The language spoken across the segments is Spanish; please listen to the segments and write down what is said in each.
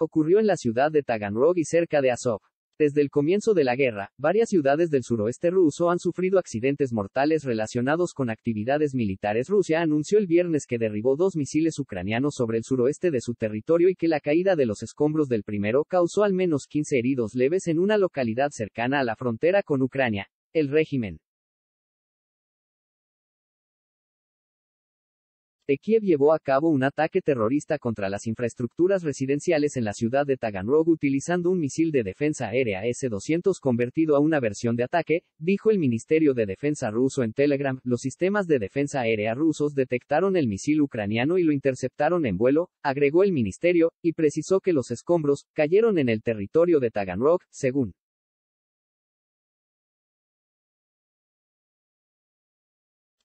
Ocurrió en la ciudad de Taganrog y cerca de Azov. Desde el comienzo de la guerra, varias ciudades del suroeste ruso han sufrido accidentes mortales relacionados con actividades militares. Rusia anunció el viernes que derribó dos misiles ucranianos sobre el suroeste de su territorio y que la caída de los escombros del primero causó al menos 15 heridos leves en una localidad cercana a la frontera con Ucrania. El régimen de llevó a cabo un ataque terrorista contra las infraestructuras residenciales en la ciudad de Taganrog utilizando un misil de defensa aérea S-200 convertido a una versión de ataque, dijo el Ministerio de Defensa ruso en Telegram. Los sistemas de defensa aérea rusos detectaron el misil ucraniano y lo interceptaron en vuelo, agregó el ministerio, y precisó que los escombros cayeron en el territorio de Taganrog, según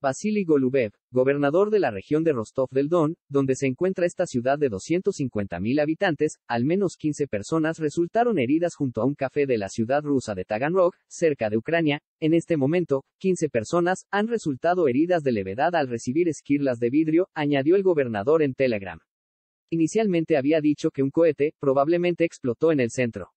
Vasily Golubev, gobernador de la región de Rostov del Don, donde se encuentra esta ciudad de 250.000 habitantes, al menos 15 personas resultaron heridas junto a un café de la ciudad rusa de Taganrog, cerca de Ucrania. En este momento, 15 personas han resultado heridas de levedad al recibir esquirlas de vidrio, añadió el gobernador en Telegram. Inicialmente había dicho que un cohete probablemente explotó en el centro.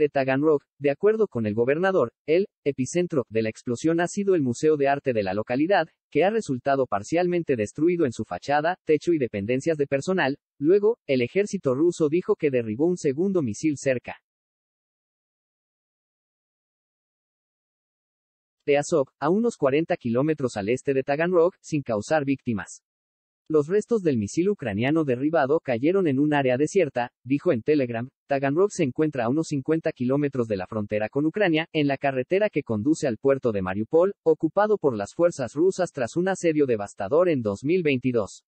de Taganrog, de acuerdo con el gobernador, el epicentro de la explosión ha sido el Museo de Arte de la localidad, que ha resultado parcialmente destruido en su fachada, techo y dependencias de personal, luego, el ejército ruso dijo que derribó un segundo misil cerca. de Azov, a unos 40 kilómetros al este de Taganrog, sin causar víctimas. Los restos del misil ucraniano derribado cayeron en un área desierta, dijo en Telegram. Taganrog se encuentra a unos 50 kilómetros de la frontera con Ucrania, en la carretera que conduce al puerto de Mariupol, ocupado por las fuerzas rusas tras un asedio devastador en 2022.